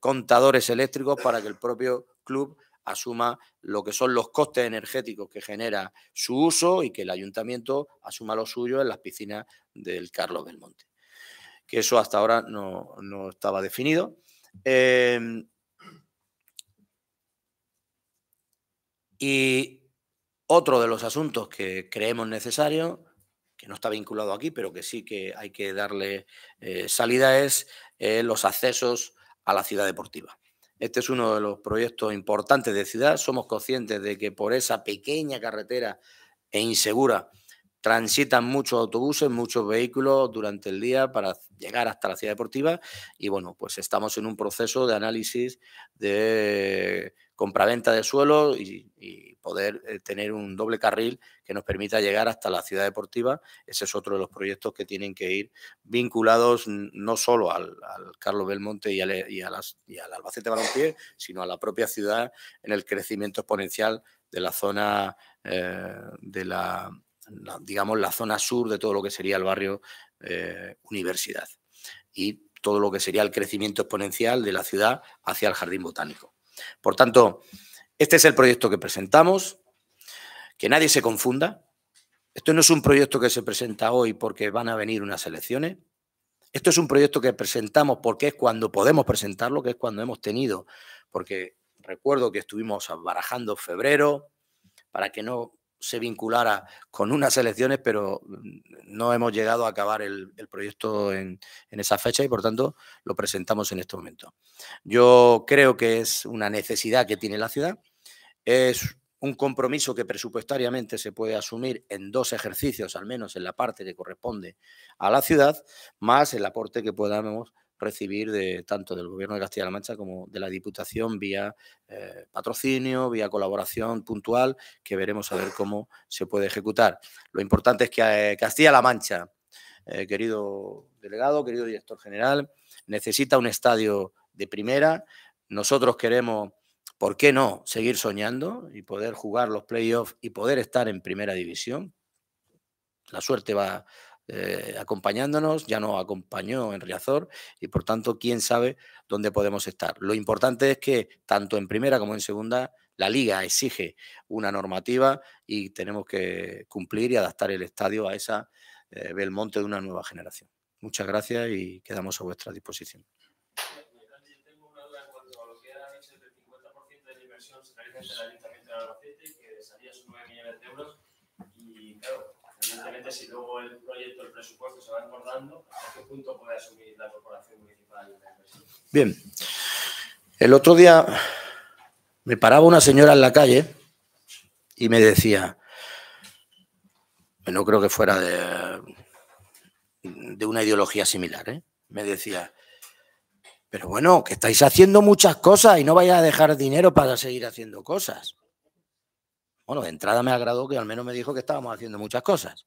B: contadores eléctricos, para que el propio club asuma lo que son los costes energéticos que genera su uso y que el ayuntamiento asuma lo suyo en las piscinas del Carlos Belmonte. Que eso hasta ahora no estaba definido. Em, y otro de los asuntos que creemos necesario, que no está vinculado aquí, pero que sí que hay que darle eh, salida, es eh, los accesos a la ciudad deportiva. Este es uno de los proyectos importantes de ciudad. Somos conscientes de que por esa pequeña carretera e insegura transitan muchos autobuses, muchos vehículos durante el día para llegar hasta la ciudad deportiva y bueno, pues estamos en un proceso de análisis de compraventa de suelo y, poder eh, tener un doble carril que nos permita llegar hasta la ciudad deportiva. Ese es otro de los proyectos que tienen que ir vinculados no solo al, Carlos Belmonte y al, Albacete Balompié, sino a la propia ciudad en el crecimiento exponencial de la zona eh, de la digamos, la zona sur de todo lo que sería el barrio eh, Universidad y todo lo que sería el crecimiento exponencial de la ciudad hacia el jardín botánico. Por tanto, este es el proyecto que presentamos, que nadie se confunda. Esto no es un proyecto que se presenta hoy porque van a venir unas elecciones. Esto es un proyecto que presentamos porque es cuando podemos presentarlo, que es cuando hemos tenido, porque recuerdo que estuvimos barajando febrero para que no se vinculara con unas elecciones, pero mm, no hemos llegado a acabar el, proyecto en, en, esa fecha y por tanto lo presentamos en este momento. Yo creo que es una necesidad que tiene la ciudad, es un compromiso que presupuestariamente se puede asumir en dos ejercicios, al menos en la parte que corresponde a la ciudad, más el aporte que podamos recibir de tanto del Gobierno de Castilla-La Mancha como de la Diputación vía eh, patrocinio, vía colaboración puntual, que veremos a ver cómo se puede ejecutar. Lo importante es que eh, Castilla-La Mancha, eh, querido delegado, querido director general, necesita un estadio de primera. Nosotros queremos, ¿por qué no?, seguir soñando y poder jugar los playoffs y poder estar en primera división. La suerte va eh, acompañándonos, ya nos acompañó en Riazor y por tanto, quién sabe dónde podemos estar. Lo importante es que tanto en primera como en segunda, la liga exige una normativa y tenemos que cumplir y adaptar el estadio a esa eh, Belmonte de una nueva generación. Muchas gracias y quedamos a vuestra disposición.
A: si luego el proyecto, el presupuesto se va engordando, a qué punto puede asumir la Corporación Municipal
B: Bien. El otro día me paraba una señora en la calle y me decía, no creo que fuera de, una ideología similar, ¿eh? me decía, pero bueno, que estáis haciendo muchas cosas y no vais a dejar dinero para seguir haciendo cosas. Bueno, de entrada me agradó que al menos me dijo que estábamos haciendo muchas cosas.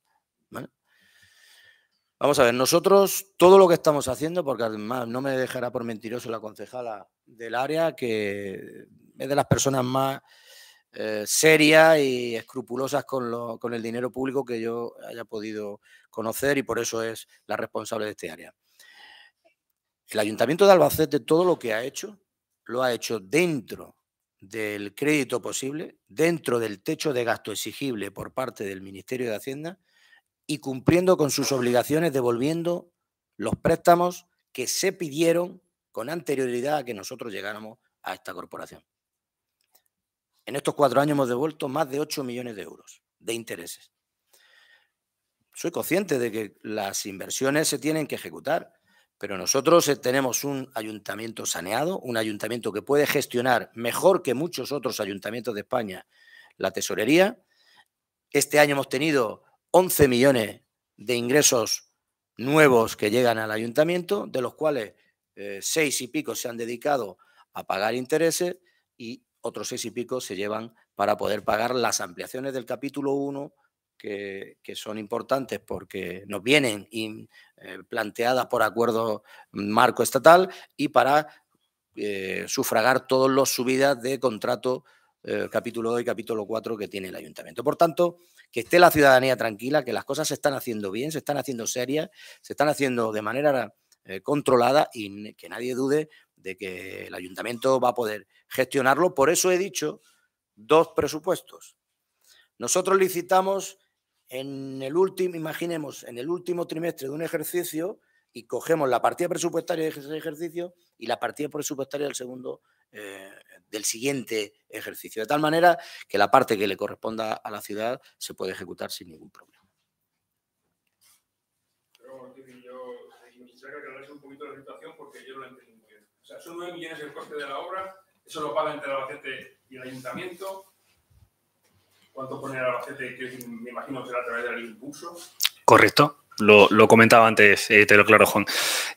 B: Vamos a ver, nosotros todo lo que estamos haciendo, porque además no me dejará por mentiroso la concejala del área, que es de las personas más eh, serias y escrupulosas con, lo, con, el dinero público que yo haya podido conocer y por eso es la responsable de este área. El Ayuntamiento de Albacete todo lo que ha hecho, lo ha hecho dentro del crédito posible, dentro del techo de gasto exigible por parte del Ministerio de Hacienda y cumpliendo con sus obligaciones devolviendo los préstamos que se pidieron con anterioridad a que nosotros llegáramos a esta corporación. En estos cuatro años hemos devuelto más de 8 millones de euros de intereses. Soy consciente de que las inversiones se tienen que ejecutar, pero nosotros eh, tenemos un ayuntamiento saneado, un ayuntamiento que puede gestionar mejor que muchos otros ayuntamientos de España la tesorería. Este año hemos tenido 11 millones de ingresos nuevos que llegan al ayuntamiento, de los cuales eh, seis y pico se han dedicado a pagar intereses y otros seis y pico se llevan para poder pagar las ampliaciones del capítulo 1, que, son importantes porque nos vienen eh, planteadas por acuerdo mm, marco estatal y para eh, sufragar todas las subidas de contrato capítulo 2 y capítulo 4 que tiene el ayuntamiento. Por tanto, que esté la ciudadanía tranquila, que las cosas se están haciendo bien, se están haciendo serias, se están haciendo de manera eh, controlada y que nadie dude de que el ayuntamiento va a poder gestionarlo. Por eso he dicho dos presupuestos. Nosotros licitamos en el último, imaginemos, en el último trimestre de un ejercicio y cogemos la partida presupuestaria de ese ejercicio y la partida presupuestaria del segundo eh, del siguiente ejercicio, de tal manera que la parte que le corresponda a la ciudad se puede ejecutar sin ningún problema.
C: Pero, yo eh, que un poquito la situación porque yo no la bien. O sea, son 9 millones el coste de la obra, eso lo paga entre el Albacete y el ayuntamiento. ¿Cuánto pone el Albacete? Que me imagino que será a través del impulso. Correcto lo, comentaba antes, eh, te lo aclaro, Juan.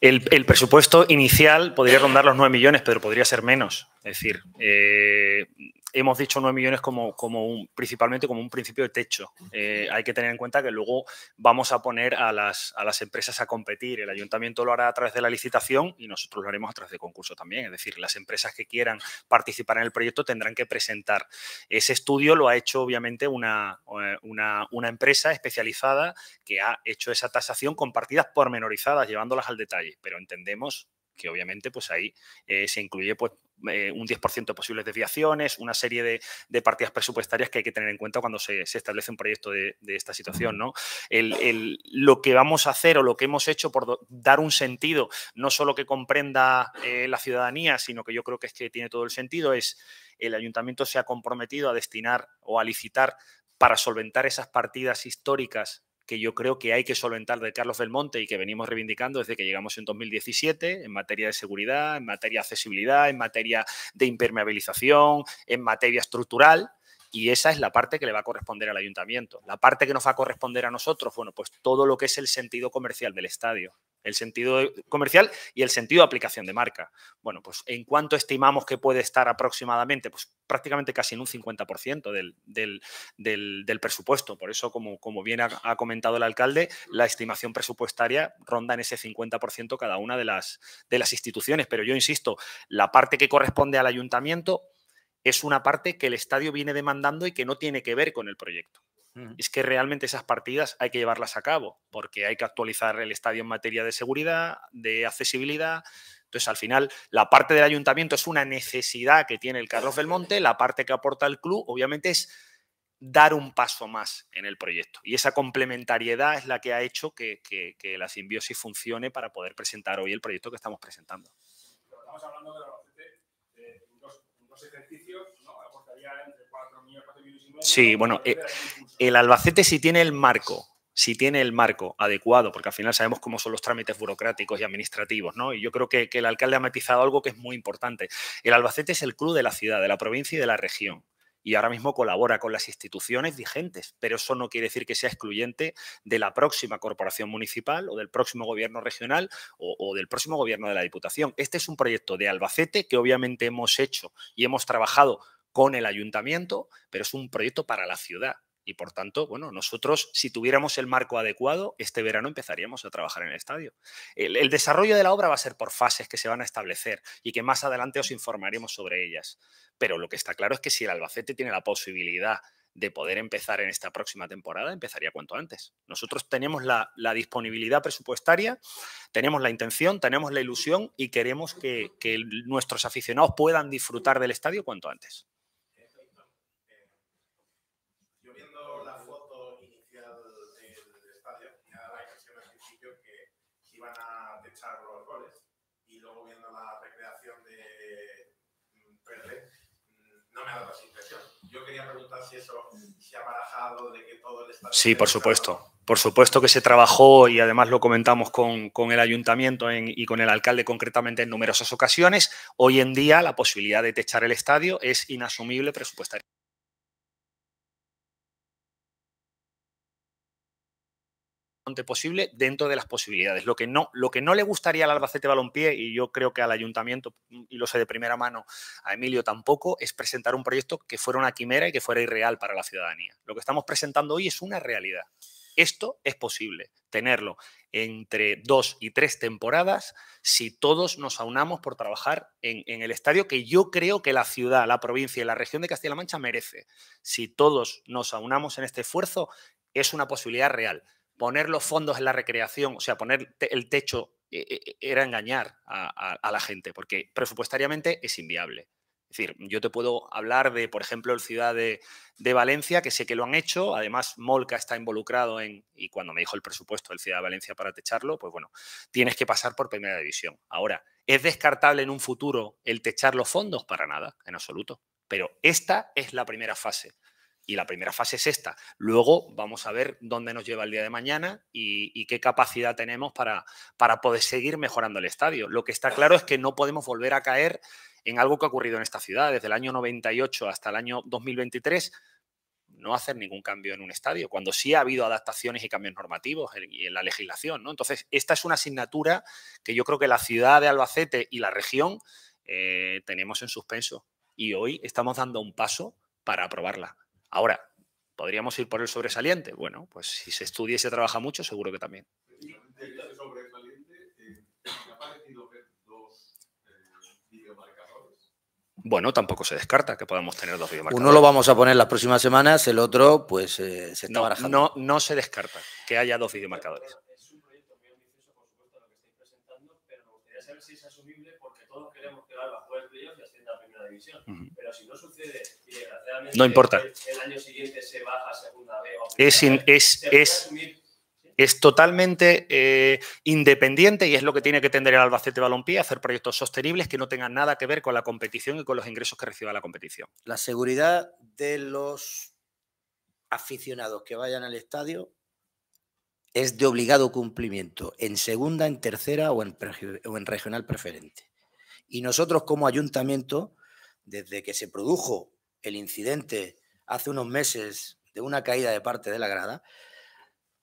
C: El, presupuesto inicial podría rondar los 9 millones, pero podría ser menos. Es decir, eh, hemos dicho 9 millones como, como un, principalmente como un principio de techo. Eh, hay que tener en cuenta que luego vamos a poner a las, empresas a competir. El ayuntamiento lo hará a través de la licitación y nosotros lo haremos a través de concurso también. Es decir, las empresas que quieran participar en el proyecto tendrán que presentar. Ese estudio lo ha hecho obviamente una, eh, una, una empresa especializada que ha hecho esa tasación con partidas pormenorizadas, llevándolas al detalle. Pero entendemos que obviamente pues ahí eh, se incluye pues eh, un 10% de posibles desviaciones, una serie de, partidas presupuestarias que hay que tener en cuenta cuando se, establece un proyecto de, esta situación. ¿no? lo que vamos a hacer o lo que hemos hecho por dar un sentido, no solo que comprenda eh, la ciudadanía, sino que yo creo que es que tiene todo el sentido, es el ayuntamiento se ha comprometido a destinar o a licitar para solventar esas partidas históricas que yo creo que hay que solventar de Carlos Belmonte y que venimos reivindicando desde que llegamos en 2017 en materia de seguridad, en materia de accesibilidad, en materia de impermeabilización, en materia estructural. Y esa es la parte que le va a corresponder al ayuntamiento. La parte que nos va a corresponder a nosotros, bueno, pues todo lo que es el sentido comercial del estadio el sentido comercial y el sentido de aplicación de marca. Bueno, pues en cuanto estimamos que puede estar aproximadamente, pues prácticamente casi en un 50% del, del, presupuesto. Por eso, como, como bien ha, ha, comentado el alcalde, la estimación presupuestaria ronda en ese 50% cada una de las, de las instituciones. Pero yo insisto, la parte que corresponde al ayuntamiento es una parte que el estadio viene demandando y que no tiene que ver con el proyecto es que realmente esas partidas hay que llevarlas a cabo, porque hay que actualizar el estadio en materia de seguridad, de accesibilidad. Entonces, al final, la parte del ayuntamiento es una necesidad que tiene el Carlos Belmonte, la parte que aporta el club, obviamente, es dar un paso más en el proyecto. Y esa complementariedad es la que ha hecho que, la simbiosis funcione para poder presentar hoy el proyecto que estamos presentando. estamos hablando de, eh, ejercicios, ¿no? Aportaría Sí, bueno, eh, el Albacete si tiene el marco, si tiene el marco adecuado, porque al final sabemos cómo son los trámites burocráticos y administrativos, ¿no? Y yo creo que, el alcalde ha matizado algo que es muy importante. El Albacete es el club de la ciudad, de la provincia y de la región y ahora mismo colabora con las instituciones vigentes, pero eso no quiere decir que sea excluyente de la próxima corporación municipal o del próximo gobierno regional o, del próximo gobierno de la Diputación. Este es un proyecto de Albacete que obviamente hemos hecho y hemos trabajado con el ayuntamiento, pero es un proyecto para la ciudad. Y por tanto, bueno, nosotros, si tuviéramos el marco adecuado, este verano empezaríamos a trabajar en el estadio. El, desarrollo de la obra va a ser por fases que se van a establecer y que más adelante os informaremos sobre ellas. Pero lo que está claro es que si el Albacete tiene la posibilidad de poder empezar en esta próxima temporada, empezaría cuanto antes. Nosotros tenemos la, disponibilidad presupuestaria, tenemos la intención, tenemos la ilusión y queremos que nuestros aficionados puedan disfrutar del estadio cuanto antes. no me ha dado esa Yo quería preguntar si eso se ha barajado, de que todo el Estado... Sí, por supuesto. Por supuesto que se trabajó y además lo comentamos con, el ayuntamiento y con el alcalde concretamente en numerosas ocasiones. Hoy en día la posibilidad de techar el estadio es inasumible presupuestariamente. posible dentro de las posibilidades. Lo que no, lo que no le gustaría al Albacete Balompié, y yo creo que al ayuntamiento, mm, y lo sé de primera mano, a Emilio tampoco, es presentar un proyecto que fuera una quimera y que fuera irreal para la ciudadanía. Lo que estamos presentando hoy es una realidad. Esto es posible, tenerlo entre dos y tres temporadas si todos nos aunamos por trabajar en, en el estadio que yo creo que la ciudad, la provincia y la región de Castilla-La Mancha merece. Si todos nos aunamos en este esfuerzo, es una posibilidad real poner los fondos en la recreación, o sea, poner el techo eh, eh, era engañar a, la gente, porque presupuestariamente es inviable. Es decir, yo te puedo hablar de, por ejemplo, el Ciudad de, de, Valencia, que sé que lo han hecho, además Molca está involucrado en, y cuando me dijo el presupuesto del Ciudad de Valencia para techarlo, pues bueno, tienes que pasar por primera división. Ahora, ¿es descartable en un futuro el techar los fondos? Para nada, en absoluto. Pero esta es la primera fase y la primera fase es esta. Luego vamos a ver dónde nos lleva el día de mañana y, qué capacidad tenemos para, para poder seguir mejorando el estadio. Lo que está claro es que no podemos volver a caer en algo que ha ocurrido en esta ciudad desde el año 98 hasta el año 2023 no hacer ningún cambio en un estadio, cuando sí ha habido adaptaciones y cambios normativos y en la legislación. ¿no? Entonces, esta es una asignatura que yo creo que la ciudad de Albacete y la región eh, tenemos en suspenso. Y hoy estamos dando un paso para aprobarla. Ahora, ¿podríamos ir por el sobresaliente? Bueno, pues si se estudia y se trabaja mucho, seguro que también. sobresaliente, eh, ha dos eh, Bueno, tampoco se descarta que podamos tener dos videomarcadores. Uno lo vamos a poner
B: las próximas semanas, el otro pues eh, se está barajando. No,
C: no se descarta que haya dos videomarcadores.
B: es asumible porque
C: todos queremos que el Alba juegue el playoff y ascienda a primera división. Pero si no sucede y desgraciadamente no importa. El, año siguiente se baja a segunda B es, es, es, es totalmente eh, independiente y es lo que tiene que tender el Albacete Balompié, hacer proyectos sostenibles que no tengan nada que ver con la competición y con los ingresos que reciba la competición. La seguridad
B: de los aficionados que vayan al estadio es de obligado cumplimiento en segunda, en tercera o en, regional preferente. Y nosotros como ayuntamiento, desde que se produjo el incidente hace unos meses de una caída de parte de la grada,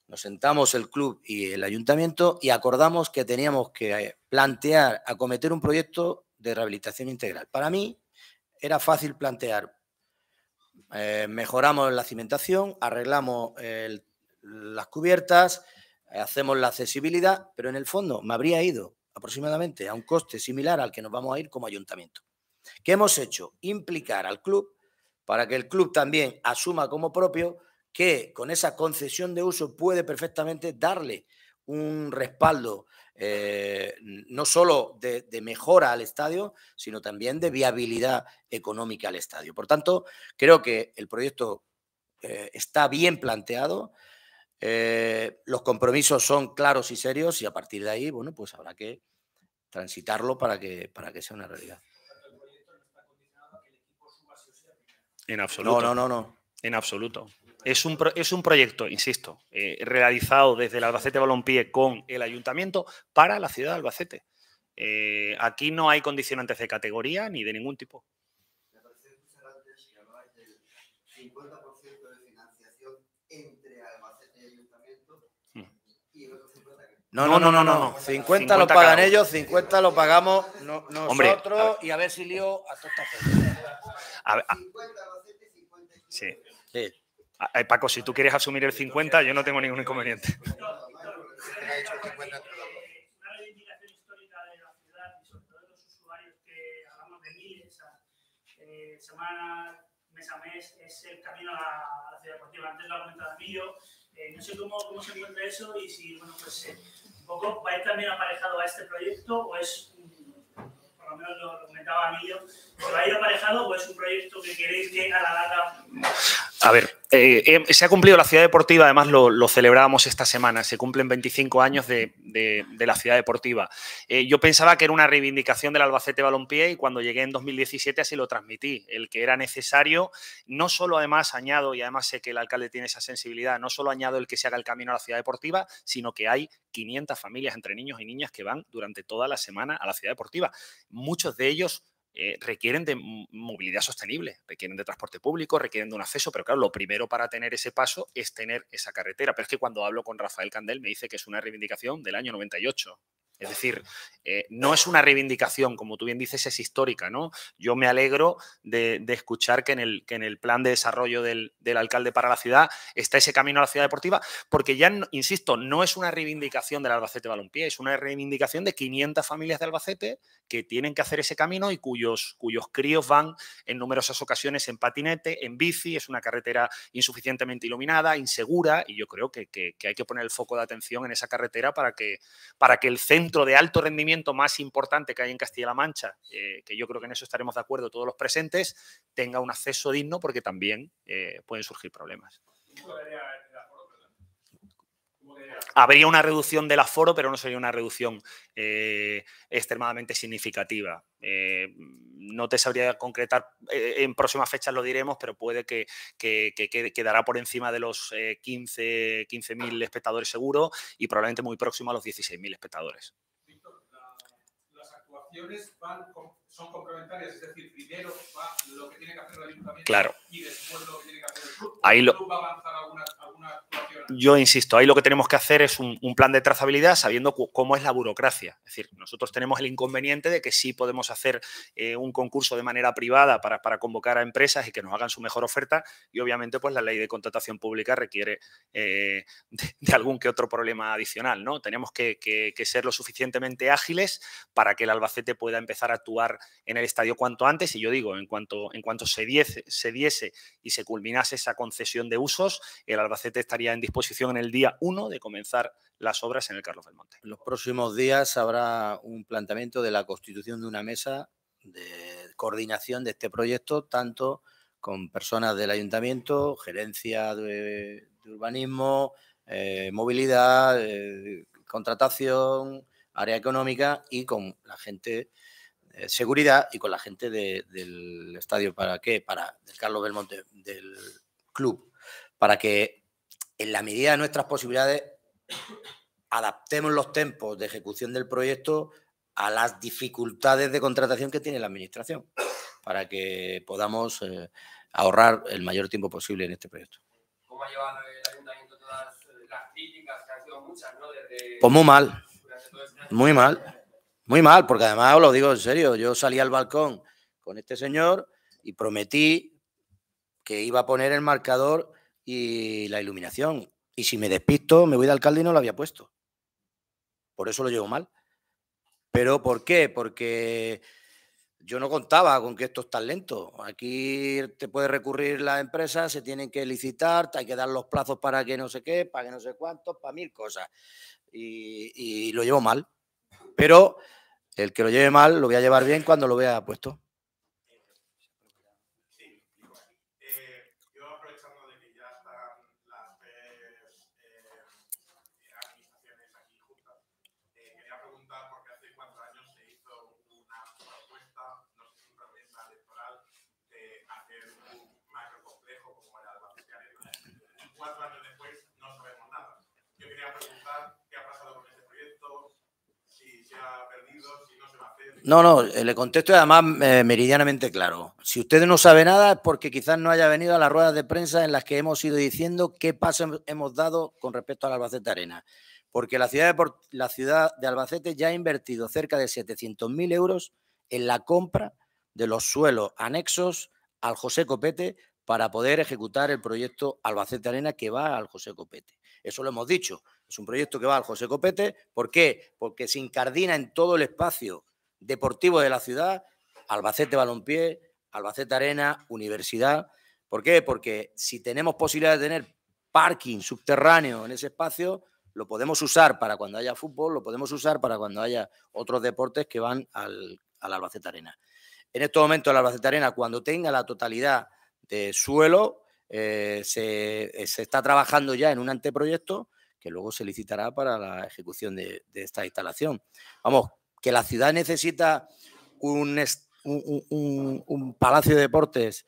B: nos sentamos el club y el ayuntamiento y acordamos que teníamos que eh, plantear, acometer un proyecto de rehabilitación integral. Para mí era fácil plantear, eh, mejoramos la cimentación, arreglamos el las cubiertas, hacemos la accesibilidad, pero en el fondo me habría ido aproximadamente a un coste similar al que nos vamos a ir como ayuntamiento. ¿Qué hemos hecho? Implicar al club para que el club también asuma como propio que con esa concesión de uso puede perfectamente darle un respaldo eh, no solo de, mejora al estadio, sino también de viabilidad económica al estadio. Por tanto, creo que el proyecto eh, está bien planteado, eh, los compromisos son claros y serios y a partir de ahí, bueno, pues habrá que transitarlo para que, para que
C: sea una realidad. En absoluto. No, no, no, no. En absoluto. Es un, es un proyecto, insisto, eh, realizado desde el Albacete Balompié con el ayuntamiento para la ciudad de Albacete. Eh, aquí no hay condicionantes de categoría ni de ningún tipo.
B: No, no, no, no, no. 50, lo pagan ellos, 50 lo pagamos nosotros y a ver si lío a todos.
C: Sí. sí. Paco, si tú quieres asumir el 50, yo no tengo ningún inconveniente. histórica de de la ciudad, y sobre todo
A: los usuarios que semana, mes a mes, es el camino a la, ciudad deportiva. Antes lo ha comentado mío. Eh, no sé cómo, cómo, se encuentra eso y si,
C: bueno, pues eh, un poco va a ir también aparejado a este proyecto o es, por lo menos lo, comentaba Emilio, va a ir aparejado o es un proyecto que queréis que a la larga a ver, eh, eh, se ha cumplido la ciudad deportiva, además lo, celebrábamos esta semana, se cumplen 25 años de, la ciudad deportiva. Eh, yo pensaba que era una reivindicación del Albacete Balompié y cuando llegué en 2017 así lo transmití, el que era necesario, no solo además añado, y además sé que el alcalde tiene esa sensibilidad, no solo añado el que se haga el camino a la ciudad deportiva, sino que hay 500 familias entre niños y niñas que van durante toda la semana a la ciudad deportiva, muchos de ellos eh, requieren de movilidad sostenible, requieren de transporte público, requieren de un acceso, pero claro, lo primero para tener ese paso es tener esa carretera. Pero es que cuando hablo con Rafael Candel me dice que es una reivindicación del año 98. Es decir, eh, no es una reivindicación, como tú bien dices, es histórica, ¿no? Yo me alegro de, escuchar que en, el, plan de desarrollo del, alcalde para la ciudad está ese camino a la ciudad deportiva, porque ya, insisto, no es una reivindicación del Albacete Balompié, es una reivindicación de 500 familias de Albacete que tienen que hacer ese camino y cuyos, críos van en numerosas ocasiones en patinete, en bici, es una carretera insuficientemente iluminada, insegura, y yo creo que, hay que poner el foco de atención en esa carretera para que el centro de alto rendimiento más importante que hay en Castilla-La Mancha, eh, que yo creo que en eso estaremos de acuerdo todos los presentes, tenga un acceso digno porque también eh, pueden surgir problemas habría una reducción del aforo, pero no sería una reducción eh, extremadamente significativa. Eh, no te sabría concretar, eh, en próximas fechas lo diremos, pero puede que, quedará por encima de los 15.000 espectadores seguro y probablemente muy próximo a los 16.000 espectadores.
A: las actuaciones van con son complementarias, es decir, primero va lo que tiene
C: que hacer el ayuntamiento claro. y después lo que tiene que hacer el club. Ahí lo... va a alguna, Yo insisto, ahí lo que tenemos que hacer es un, plan de trazabilidad sabiendo cómo es la burocracia. Es decir, nosotros tenemos el inconveniente de que sí podemos hacer eh, un concurso de manera privada para, convocar a empresas y que nos hagan su mejor oferta y obviamente pues la ley de contratación pública requiere eh, de, algún que otro problema adicional. ¿no? Tenemos que ser lo suficientemente ágiles para que el Albacete pueda empezar a actuar en el estadio cuanto antes. Y yo digo, en cuanto, en cuanto se, diese, se diese y se culminase esa concesión de usos, el Albacete estaría en disposición en el día 1 de comenzar las obras en el Carlos Monte. En los próximos días habrá un planteamiento de la constitución de una mesa
B: de coordinación de este proyecto, tanto con personas del ayuntamiento, gerencia de, urbanismo, eh, movilidad, eh, contratación, área económica y con la gente eh, seguridad y con la gente del estadio para qué, para del Carlos Belmonte, del club, para que en la medida de nuestras posibilidades adaptemos los tiempos de ejecución del proyecto a las dificultades de contratación que tiene la administración, para que podamos eh, ahorrar el mayor tiempo posible en este proyecto. ¿Cómo ha llevado el ayuntamiento todas las críticas que han sido muchas, ¿no? Desde... Pues muy mal, este muy mal muy mal, porque además os lo digo en serio, yo salí al balcón con este señor y prometí que iba a poner el marcador y la iluminación. Y si me despisto, me voy de alcalde y no lo había puesto. Por eso lo llevo mal. ¿Pero por qué? Porque yo no contaba con que esto es tan lento. Aquí te puede recurrir la empresa, se tienen que licitar, te hay que dar los plazos para que no sé qué, para que no sé cuántos, para mil cosas. Y, y lo llevo mal. Pero el que lo lleve mal lo voy a llevar bien cuando lo vea puesto. No, no, eh, le contesto además eh, meridianamente claro. Si usted no sabe nada es porque quizás no haya venido a las ruedas de prensa en las que hemos ido diciendo qué paso hemos dado con respecto al Albacete Arena. Porque la ciudad de, la ciudad de Albacete ya ha invertido cerca de 700.000 euros en la compra de los suelos anexos al José Copete para poder ejecutar el proyecto Albacete Arena que va al José Copete. Eso lo hemos dicho. Es un proyecto que va al José Copete. ¿Por qué? Porque se incardina en todo el espacio Deportivo de la ciudad, Albacete Balompié, Albacete Arena, Universidad. ¿Por qué? Porque si tenemos posibilidad de tener parking subterráneo en ese espacio, lo podemos usar para cuando haya fútbol, lo podemos usar para cuando haya otros deportes que van al, Albacete Arena. En este momento el Albacete Arena, cuando tenga la totalidad de suelo, eh, eh, se, está trabajando ya en un anteproyecto que luego se licitará para la ejecución de, de esta instalación. Vamos, que la ciudad necesita un, palacio de deportes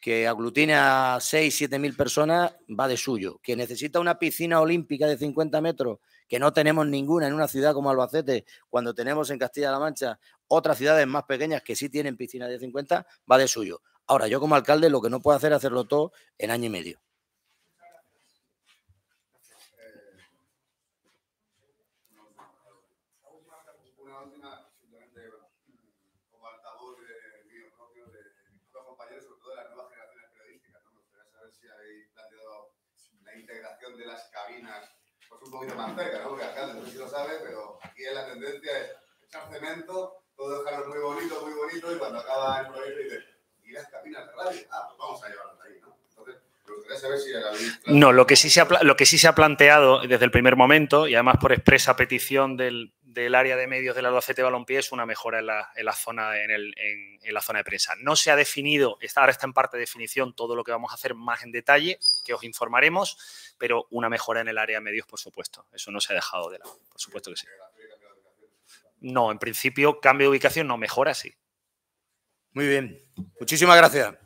B: que aglutine a 6, 7 mil personas, va de suyo. Que necesita una piscina olímpica de 50 metros, que no tenemos ninguna en una ciudad como Albacete, cuando tenemos en Castilla-La Mancha otras ciudades más pequeñas que sí tienen piscinas de 50, va de suyo. Ahora, yo como alcalde lo que no puedo hacer es hacerlo todo en año y medio.
D: de las cabinas, pues un poquito más cerca, ¿no? Porque alcalde, no sé si lo sabe, pero aquí la tendencia es echar cemento, todo dejarlo muy bonito, muy
A: bonito, y cuando acaba el proyecto dice, ¿y las cabinas de radio? Ah, pues vamos a llevarlas ahí, ¿no?
C: Entonces, no, lo que, sí se lo que sí se ha planteado desde el primer momento, y además por expresa petición del, del área de medios del Albacete Balompié es una mejora en la, zona, en, en, la zona de prensa. No se ha definido, ahora está en parte de definición todo lo que vamos a hacer más en detalle, que os informaremos, pero una mejora en el área de medios, por supuesto. Eso no se ha dejado de lado, por supuesto que sí. No, en principio, cambio de ubicación no mejora, sí. Muy bien. Muchísimas gracias.